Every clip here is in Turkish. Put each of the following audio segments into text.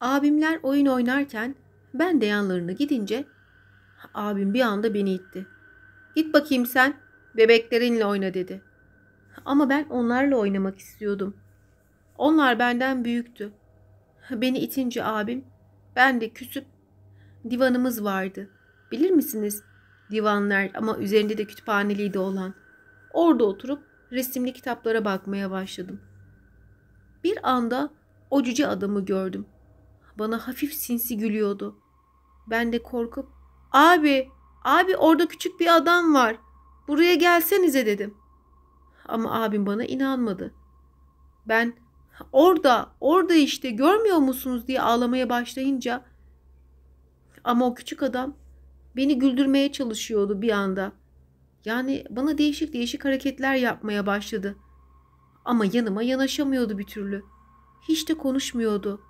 Abimler oyun oynarken ben de yanlarına gidince abim bir anda beni itti. Git bakayım sen bebeklerinle oyna dedi. Ama ben onlarla oynamak istiyordum. Onlar benden büyüktü. Beni itince abim ben de küsüp divanımız vardı. Bilir misiniz divanlar ama üzerinde de kütüphaneliydi olan. Orada oturup resimli kitaplara bakmaya başladım. Bir anda o cüce adamı gördüm. Bana hafif sinsi gülüyordu. Ben de korkup abi abi orada küçük bir adam var buraya gelsenize dedim. Ama abim bana inanmadı. Ben orada orada işte görmüyor musunuz diye ağlamaya başlayınca ama o küçük adam beni güldürmeye çalışıyordu bir anda. Yani bana değişik değişik hareketler yapmaya başladı. Ama yanıma yanaşamıyordu bir türlü. Hiç de konuşmuyordu.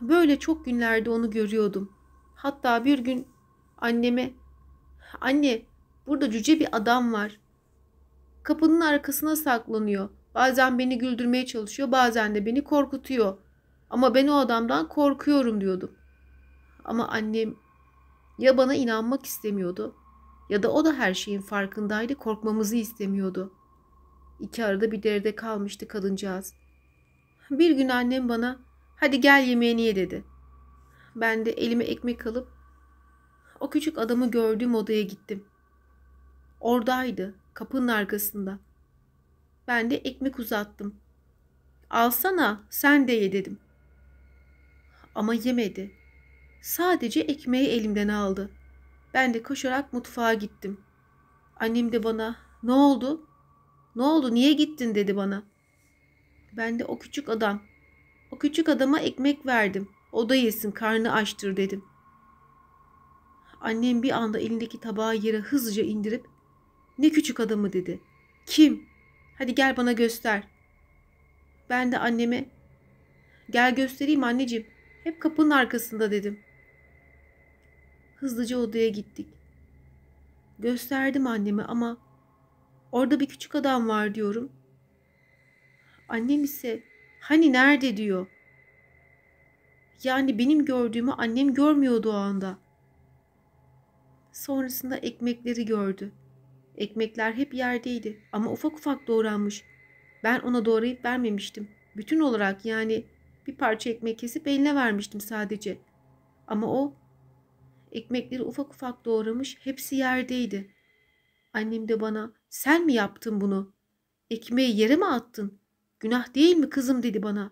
Böyle çok günlerde onu görüyordum. Hatta bir gün anneme "Anne, burada cüce bir adam var. Kapının arkasına saklanıyor. Bazen beni güldürmeye çalışıyor, bazen de beni korkutuyor. Ama ben o adamdan korkuyorum." diyordum. Ama annem ya bana inanmak istemiyordu ya da o da her şeyin farkındaydı, korkmamızı istemiyordu. İki arada bir derede kalmıştı kadıncağız. Bir gün annem bana Hadi gel yemeğini ye dedi. Ben de elime ekmek alıp o küçük adamı gördüğüm odaya gittim. Oradaydı kapının arkasında. Ben de ekmek uzattım. Alsana sen de ye dedim. Ama yemedi. Sadece ekmeği elimden aldı. Ben de koşarak mutfağa gittim. Annem de bana ne oldu? Ne oldu niye gittin dedi bana. Ben de o küçük adam o küçük adama ekmek verdim. O da yesin, karnı açtır dedim. Annem bir anda elindeki tabağı yere hızlıca indirip ne küçük adamı dedi. Kim? Hadi gel bana göster. Ben de anneme gel göstereyim anneciğim. Hep kapının arkasında dedim. Hızlıca odaya gittik. Gösterdim anneme ama orada bir küçük adam var diyorum. Annem ise Hani nerede diyor. Yani benim gördüğümü annem görmüyordu o anda. Sonrasında ekmekleri gördü. Ekmekler hep yerdeydi ama ufak ufak doğranmış. Ben ona doğrayıp vermemiştim. Bütün olarak yani bir parça ekmek kesip eline vermiştim sadece. Ama o ekmekleri ufak ufak doğramış hepsi yerdeydi. Annem de bana sen mi yaptın bunu? Ekmeği yere mi attın? Günah değil mi kızım dedi bana.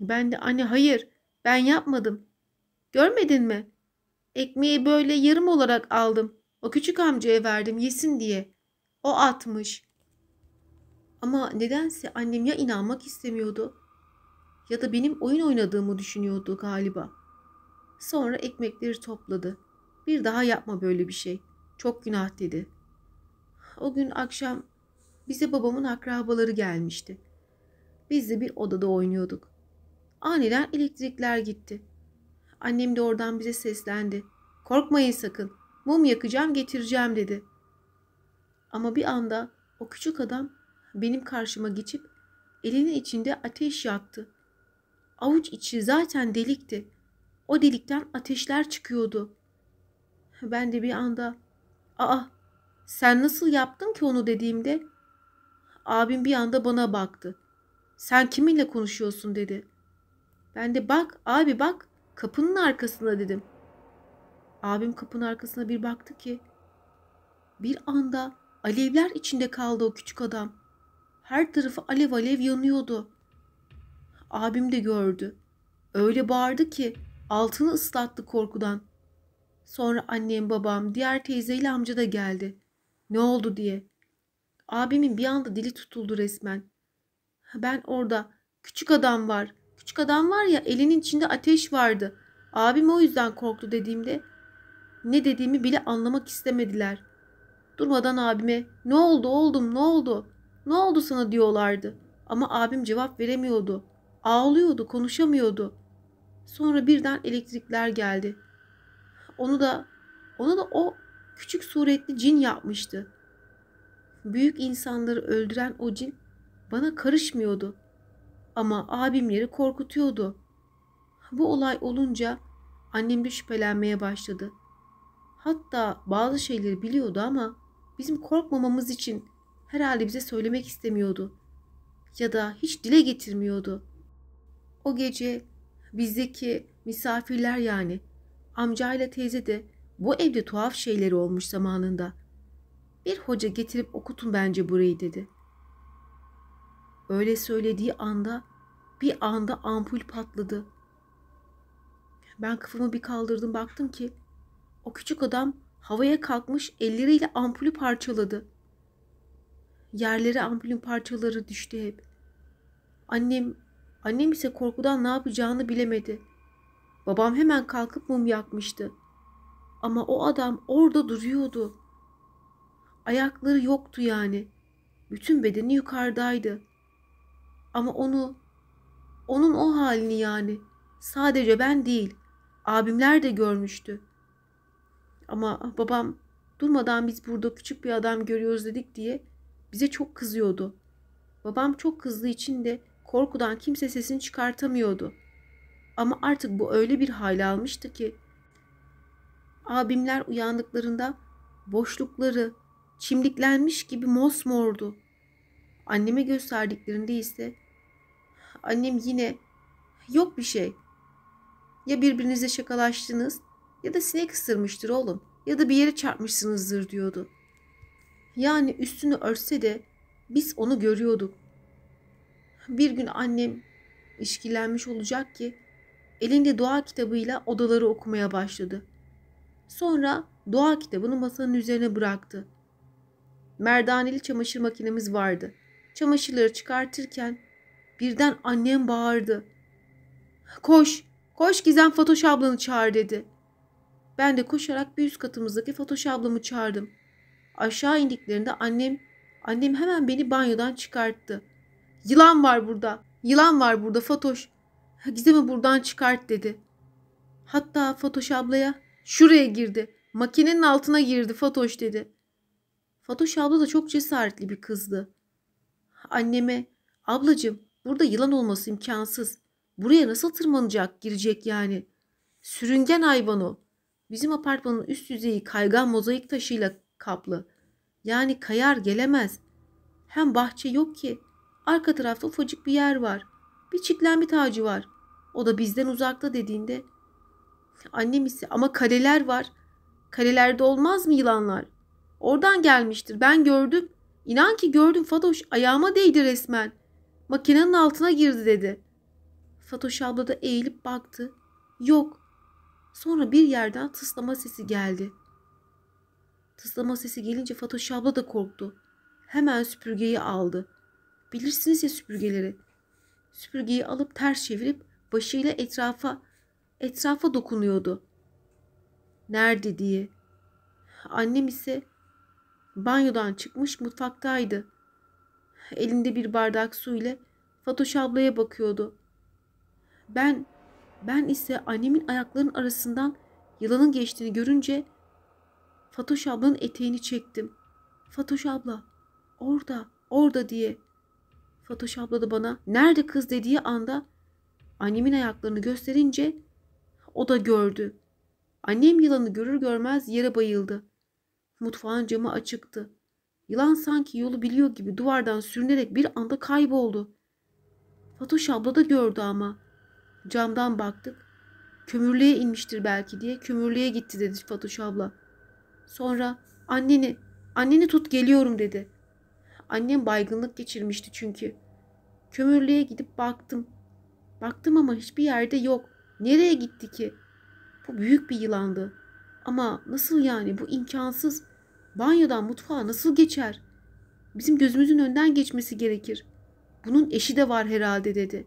Ben de anne hayır ben yapmadım. Görmedin mi? Ekmeği böyle yarım olarak aldım. O küçük amcaya verdim yesin diye. O atmış. Ama nedense annem ya inanmak istemiyordu ya da benim oyun oynadığımı düşünüyordu galiba. Sonra ekmekleri topladı. Bir daha yapma böyle bir şey. Çok günah dedi. O gün akşam bize babamın akrabaları gelmişti. Biz de bir odada oynuyorduk. Aniden elektrikler gitti. Annem de oradan bize seslendi. Korkmayın sakın. Mum yakacağım getireceğim dedi. Ama bir anda o küçük adam benim karşıma geçip elinin içinde ateş yaktı. Avuç içi zaten delikti. O delikten ateşler çıkıyordu. Ben de bir anda ''Aa sen nasıl yaptın ki onu?'' dediğimde Abim bir anda bana baktı. Sen kiminle konuşuyorsun dedi. Ben de bak abi bak kapının arkasında dedim. Abim kapının arkasına bir baktı ki bir anda alevler içinde kaldı o küçük adam. Her tarafı alev alev yanıyordu. Abim de gördü. Öyle bağırdı ki altını ıslattı korkudan. Sonra annem babam diğer teyzeyle amca da geldi. Ne oldu diye. Abimin bir anda dili tutuldu resmen. Ben orada küçük adam var. Küçük adam var ya elinin içinde ateş vardı. Abim o yüzden korktu dediğimde ne dediğimi bile anlamak istemediler. Durmadan abime ne oldu oğlum ne oldu? Ne oldu sana diyorlardı. Ama abim cevap veremiyordu. Ağlıyordu, konuşamıyordu. Sonra birden elektrikler geldi. Onu da onu da o küçük suretli cin yapmıştı büyük insanları öldüren o cin bana karışmıyordu. Ama abimleri korkutuyordu. Bu olay olunca annem de şüphelenmeye başladı. Hatta bazı şeyleri biliyordu ama bizim korkmamamız için herhalde bize söylemek istemiyordu. Ya da hiç dile getirmiyordu. O gece bizdeki misafirler yani amcayla teyze de bu evde tuhaf şeyleri olmuş zamanında.'' Bir hoca getirip okutun bence burayı dedi. Öyle söylediği anda bir anda ampul patladı. Ben kafamı bir kaldırdım baktım ki o küçük adam havaya kalkmış elleriyle ampulü parçaladı. Yerlere ampulün parçaları düştü hep. Annem, annem ise korkudan ne yapacağını bilemedi. Babam hemen kalkıp mum yakmıştı. Ama o adam orada duruyordu. Ayakları yoktu yani. Bütün bedeni yukarıdaydı. Ama onu, onun o halini yani sadece ben değil, abimler de görmüştü. Ama babam durmadan biz burada küçük bir adam görüyoruz dedik diye bize çok kızıyordu. Babam çok kızdığı için de korkudan kimse sesini çıkartamıyordu. Ama artık bu öyle bir hal almıştı ki abimler uyandıklarında boşlukları, çimdiklenmiş gibi mosmordu. Anneme gösterdiklerinde ise annem yine yok bir şey. Ya birbirinizle şakalaştınız ya da sinek ısırmıştır oğlum ya da bir yere çarpmışsınızdır diyordu. Yani üstünü örtse de biz onu görüyorduk. Bir gün annem işkilenmiş olacak ki elinde dua kitabıyla odaları okumaya başladı. Sonra dua kitabını masanın üzerine bıraktı. Merdaneli çamaşır makinemiz vardı. Çamaşırları çıkartırken birden annem bağırdı. Koş, koş Gizem Fatoş ablanı çağır dedi. Ben de koşarak bir üst katımızdaki Fatoş ablamı çağırdım. Aşağı indiklerinde annem, annem hemen beni banyodan çıkarttı. Yılan var burada, yılan var burada Fatoş. Gizem'i buradan çıkart dedi. Hatta Fatoş ablaya şuraya girdi, makinenin altına girdi Fatoş dedi. Fatoş abla da çok cesaretli bir kızdı. Anneme, ablacığım burada yılan olması imkansız. Buraya nasıl tırmanacak, girecek yani? Sürüngen hayvan o. Bizim apartmanın üst yüzeyi kaygan mozaik taşıyla kaplı. Yani kayar gelemez. Hem bahçe yok ki. Arka tarafta ufacık bir yer var. Bir çitlenbit ağacı var. O da bizden uzakta dediğinde. Annem ise ama kaleler var. Kalelerde olmaz mı yılanlar? Oradan gelmiştir. Ben gördüm. İnan ki gördüm Fatoş. Ayağıma değdi resmen. Makinenin altına girdi dedi. Fatoş abla da eğilip baktı. Yok. Sonra bir yerden tıslama sesi geldi. Tıslama sesi gelince Fatoş abla da korktu. Hemen süpürgeyi aldı. Bilirsiniz ya süpürgeleri. Süpürgeyi alıp ters çevirip başıyla etrafa etrafa dokunuyordu. Nerede diye. Annem ise Banyodan çıkmış mutfaktaydı. Elinde bir bardak su ile Fatoş ablaya bakıyordu. Ben, ben ise annemin ayaklarının arasından yılanın geçtiğini görünce Fatoş ablanın eteğini çektim. Fatoş abla orada, orada diye. Fatoş abla da bana nerede kız dediği anda annemin ayaklarını gösterince o da gördü. Annem yılanı görür görmez yere bayıldı. Mutfağın camı açıktı. Yılan sanki yolu biliyor gibi duvardan sürünerek bir anda kayboldu. Fatoş abla da gördü ama. Camdan baktık. Kömürlüğe inmiştir belki diye kömürlüğe gitti dedi Fatoş abla. Sonra anneni, anneni tut geliyorum dedi. Annem baygınlık geçirmişti çünkü. Kömürlüğe gidip baktım. Baktım ama hiçbir yerde yok. Nereye gitti ki? Bu büyük bir yılandı. Ama nasıl yani bu imkansız? Banyodan mutfağa nasıl geçer? Bizim gözümüzün önden geçmesi gerekir. Bunun eşi de var herhalde dedi.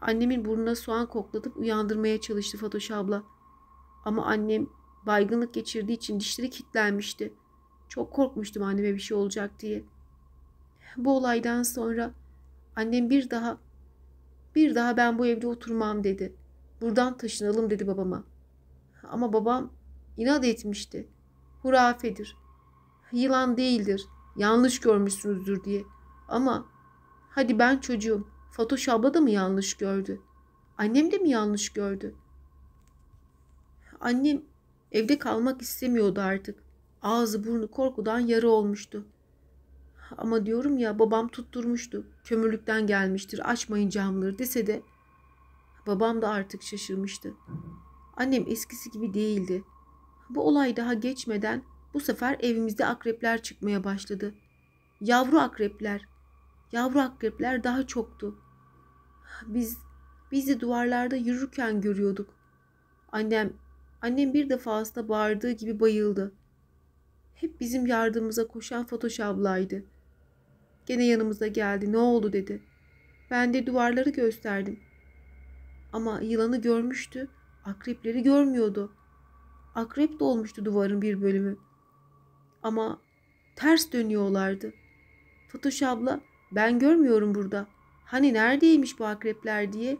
Annemin burnuna soğan koklatıp uyandırmaya çalıştı Fatoş abla. Ama annem baygınlık geçirdiği için dişleri kilitlenmişti. Çok korkmuştum anneme bir şey olacak diye. Bu olaydan sonra annem bir daha bir daha ben bu evde oturmam dedi. Buradan taşınalım dedi babama. Ama babam inat etmişti. Hurafedir. Yılan değildir. Yanlış görmüşsünüzdür diye. Ama hadi ben çocuğum. Fatoş abla da mı yanlış gördü? Annem de mi yanlış gördü? Annem evde kalmak istemiyordu artık. Ağzı burnu korkudan yarı olmuştu. Ama diyorum ya babam tutturmuştu. Kömürlükten gelmiştir açmayın camları dese de babam da artık şaşırmıştı. Annem eskisi gibi değildi. Bu olay daha geçmeden bu sefer evimizde akrepler çıkmaya başladı. Yavru akrepler. Yavru akrepler daha çoktu. Biz bizi duvarlarda yürürken görüyorduk. Annem annem bir defasında bağırdığı gibi bayıldı. Hep bizim yardımımıza koşan Fatoş ablaydı. Gene yanımıza geldi. Ne oldu dedi. Ben de duvarları gösterdim. Ama yılanı görmüştü Akrepleri görmüyordu. Akrep de olmuştu duvarın bir bölümü. Ama ters dönüyorlardı. Fatoş abla ben görmüyorum burada. Hani neredeymiş bu akrepler diye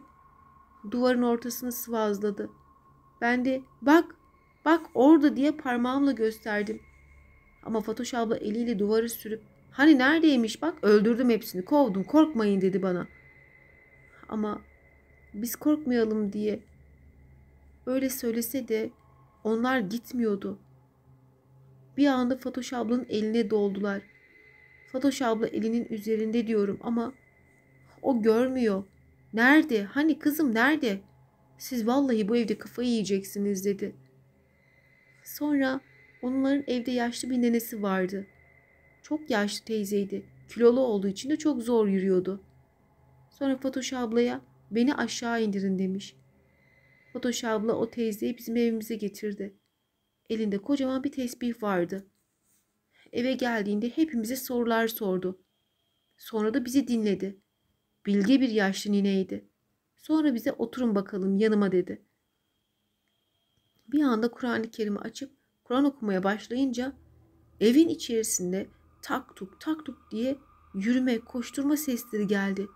duvarın ortasını sıvazladı. Ben de bak bak orada diye parmağımla gösterdim. Ama Fatoş abla eliyle duvarı sürüp hani neredeymiş bak öldürdüm hepsini kovdum korkmayın dedi bana. Ama biz korkmayalım diye Öyle söylese de onlar gitmiyordu. Bir anda Fatoş ablanın eline doldular. Fatoş abla elinin üzerinde diyorum ama o görmüyor. Nerede? Hani kızım nerede? Siz vallahi bu evde kafayı yiyeceksiniz dedi. Sonra onların evde yaşlı bir nenesi vardı. Çok yaşlı teyzeydi. Kilolu olduğu için de çok zor yürüyordu. Sonra Fatoş ablaya beni aşağı indirin demiş. Fatoş abla o teyzeyi bizim evimize getirdi. Elinde kocaman bir tesbih vardı. Eve geldiğinde hepimize sorular sordu. Sonra da bizi dinledi. Bilge bir yaşlı nineydi. Sonra bize oturun bakalım yanıma dedi. Bir anda Kur'an-ı Kerim'i açıp Kur'an okumaya başlayınca evin içerisinde tak tuk tak tuk diye yürüme, koşturma sesleri geldi.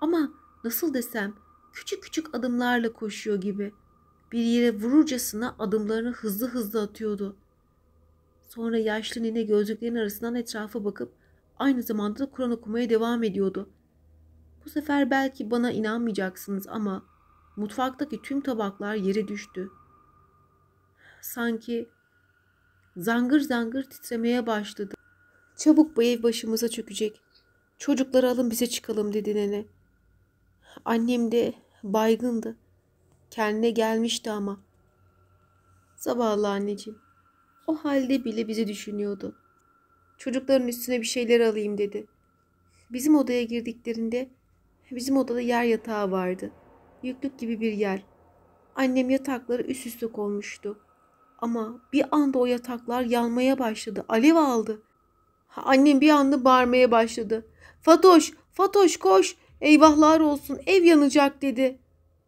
Ama nasıl desem küçük küçük adımlarla koşuyor gibi. Bir yere vururcasına adımlarını hızlı hızlı atıyordu. Sonra yaşlı nene gözlüklerin arasından etrafa bakıp aynı zamanda da Kur'an okumaya devam ediyordu. Bu sefer belki bana inanmayacaksınız ama mutfaktaki tüm tabaklar yere düştü. Sanki zangır zangır titremeye başladı. Çabuk bu ev başımıza çökecek. Çocukları alın bize çıkalım dedi nene. Annem de baygındı. Kendine gelmişti ama. Zavallı anneciğim. O halde bile bizi düşünüyordu. Çocukların üstüne bir şeyler alayım dedi. Bizim odaya girdiklerinde bizim odada yer yatağı vardı. Yüklük gibi bir yer. Annem yatakları üst üste konmuştu. Ama bir anda o yataklar yanmaya başladı. Alev aldı. Annem bir anda bağırmaya başladı. Fatoş, Fatoş koş. Eyvahlar olsun ev yanacak dedi.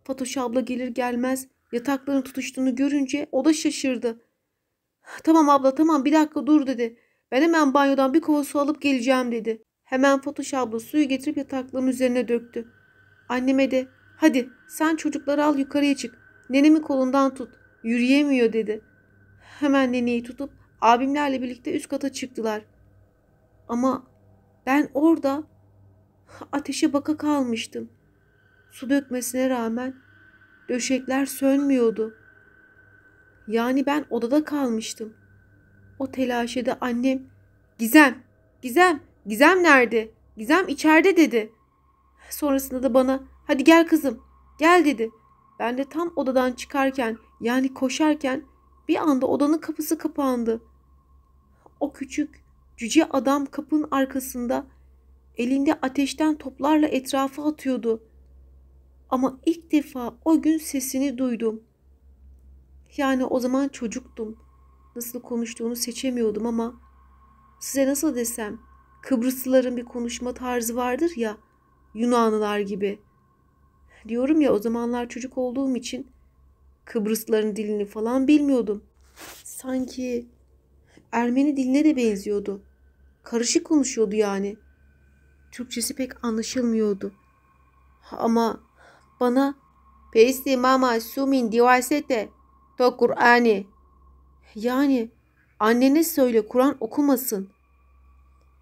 Fatoş abla gelir gelmez yatakların tutuştuğunu görünce o da şaşırdı. Tamam abla tamam bir dakika dur dedi. Ben hemen banyodan bir kova su alıp geleceğim dedi. Hemen Fatoş abla suyu getirip yatakların üzerine döktü. Anneme de hadi sen çocukları al yukarıya çık. Nenemi kolundan tut. Yürüyemiyor dedi. Hemen neneyi tutup abimlerle birlikte üst kata çıktılar. Ama ben orada Ateşe baka kalmıştım. Su dökmesine rağmen döşekler sönmüyordu. Yani ben odada kalmıştım. O telaşede annem Gizem, Gizem, Gizem nerede? Gizem içeride dedi. Sonrasında da bana hadi gel kızım gel dedi. Ben de tam odadan çıkarken yani koşarken bir anda odanın kapısı kapandı. O küçük cüce adam kapının arkasında Elinde ateşten toplarla etrafa atıyordu. Ama ilk defa o gün sesini duydum. Yani o zaman çocuktum. Nasıl konuştuğunu seçemiyordum ama size nasıl desem Kıbrıslıların bir konuşma tarzı vardır ya Yunanlılar gibi. Diyorum ya o zamanlar çocuk olduğum için Kıbrısların dilini falan bilmiyordum. Sanki Ermeni diline de benziyordu. Karışık konuşuyordu yani. Türkçesi pek anlaşılmıyordu. Ama bana Peysi mama sumin divasete to Kur'ani. Yani annene söyle Kur'an okumasın.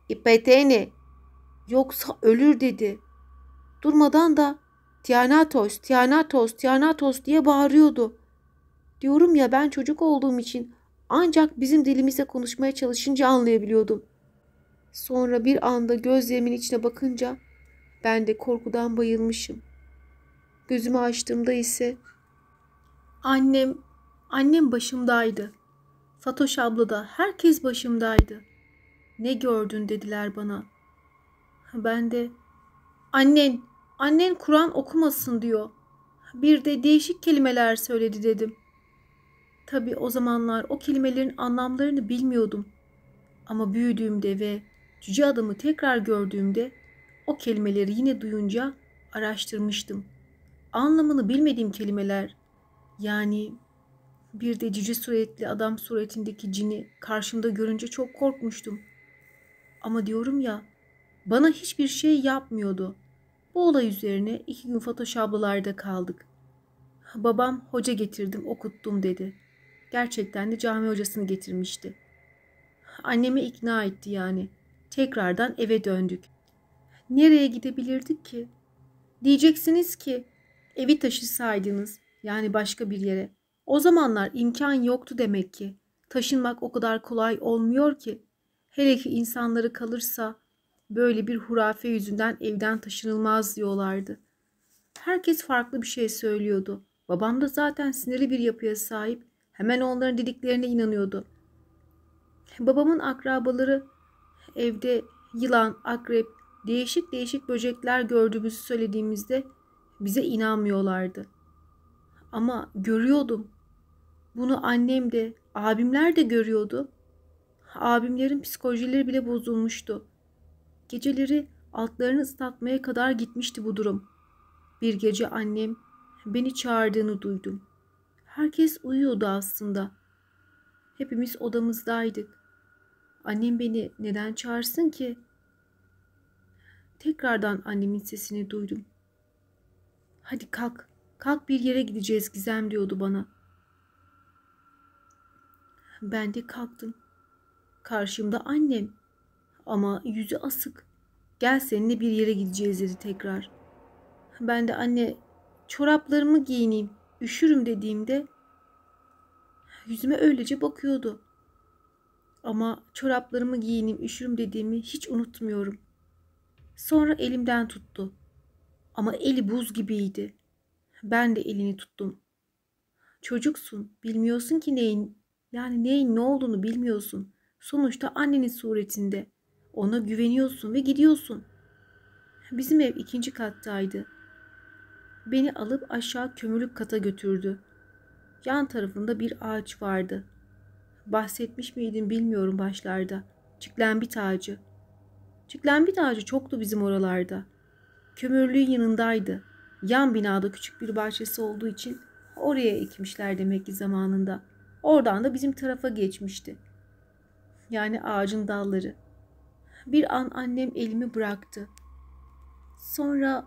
İpetene yoksa ölür dedi. Durmadan da Tianatos, Tianatos, Tianatos diye bağırıyordu. Diyorum ya ben çocuk olduğum için ancak bizim dilimize konuşmaya çalışınca anlayabiliyordum. Sonra bir anda gözlerimin içine bakınca ben de korkudan bayılmışım. Gözümü açtığımda ise annem, annem başımdaydı. Fatoş abla da herkes başımdaydı. Ne gördün dediler bana. Ben de annen, annen Kur'an okumasın diyor. Bir de değişik kelimeler söyledi dedim. Tabii o zamanlar o kelimelerin anlamlarını bilmiyordum. Ama büyüdüğümde ve Cüce adamı tekrar gördüğümde o kelimeleri yine duyunca araştırmıştım. Anlamını bilmediğim kelimeler yani bir de cüce suretli adam suretindeki cini karşımda görünce çok korkmuştum. Ama diyorum ya bana hiçbir şey yapmıyordu. Bu olay üzerine iki gün Fatoş ablalarda kaldık. Babam hoca getirdim okuttum dedi. Gerçekten de cami hocasını getirmişti. Annemi ikna etti yani.'' Tekrardan eve döndük. Nereye gidebilirdik ki? Diyeceksiniz ki evi taşısaydınız yani başka bir yere. O zamanlar imkan yoktu demek ki. Taşınmak o kadar kolay olmuyor ki. Hele ki insanları kalırsa böyle bir hurafe yüzünden evden taşınılmaz diyorlardı. Herkes farklı bir şey söylüyordu. Babam da zaten sinirli bir yapıya sahip. Hemen onların dediklerine inanıyordu. Babamın akrabaları evde yılan, akrep, değişik değişik böcekler gördüğümüzü söylediğimizde bize inanmıyorlardı. Ama görüyordum. Bunu annem de, abimler de görüyordu. Abimlerin psikolojileri bile bozulmuştu. Geceleri altlarını ıslatmaya kadar gitmişti bu durum. Bir gece annem beni çağırdığını duydum. Herkes uyuyordu aslında. Hepimiz odamızdaydık. Annem beni neden çağırsın ki? Tekrardan annemin sesini duydum. Hadi kalk, kalk bir yere gideceğiz Gizem diyordu bana. Ben de kalktım. Karşımda annem ama yüzü asık. Gel seninle bir yere gideceğiz dedi tekrar. Ben de anne çoraplarımı giyineyim, üşürüm dediğimde yüzüme öylece bakıyordu.'' ama çoraplarımı giyineyim üşürüm dediğimi hiç unutmuyorum. Sonra elimden tuttu. Ama eli buz gibiydi. Ben de elini tuttum. Çocuksun, bilmiyorsun ki neyin, yani neyin ne olduğunu bilmiyorsun. Sonuçta annenin suretinde. Ona güveniyorsun ve gidiyorsun. Bizim ev ikinci kattaydı. Beni alıp aşağı kömürlük kata götürdü. Yan tarafında bir ağaç vardı bahsetmiş miydin bilmiyorum başlarda. Çiklembit ağacı. Çiklembit ağacı çoktu bizim oralarda. Kömürlüğün yanındaydı. Yan binada küçük bir bahçesi olduğu için oraya ekmişler demek ki zamanında. Oradan da bizim tarafa geçmişti. Yani ağacın dalları. Bir an annem elimi bıraktı. Sonra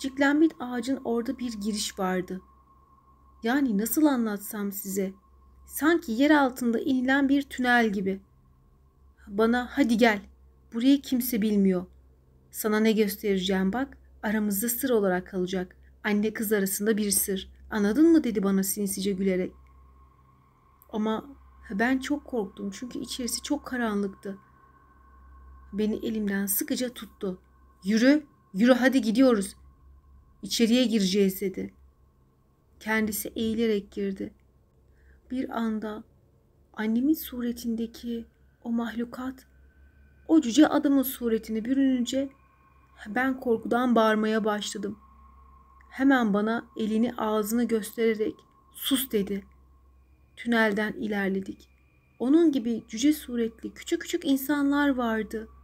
ciklembit ağacın orada bir giriş vardı. Yani nasıl anlatsam size?'' Sanki yer altında inilen bir tünel gibi. Bana hadi gel. buraya kimse bilmiyor. Sana ne göstereceğim bak. Aramızda sır olarak kalacak. Anne kız arasında bir sır. Anladın mı dedi bana sinsice gülerek. Ama ben çok korktum çünkü içerisi çok karanlıktı. Beni elimden sıkıca tuttu. Yürü, yürü hadi gidiyoruz. İçeriye gireceğiz dedi. Kendisi eğilerek girdi. Bir anda annemin suretindeki o mahlukat o cüce adamın suretini bürününce ben korkudan bağırmaya başladım. Hemen bana elini ağzını göstererek sus dedi. Tünelden ilerledik. Onun gibi cüce suretli küçük küçük insanlar vardı.''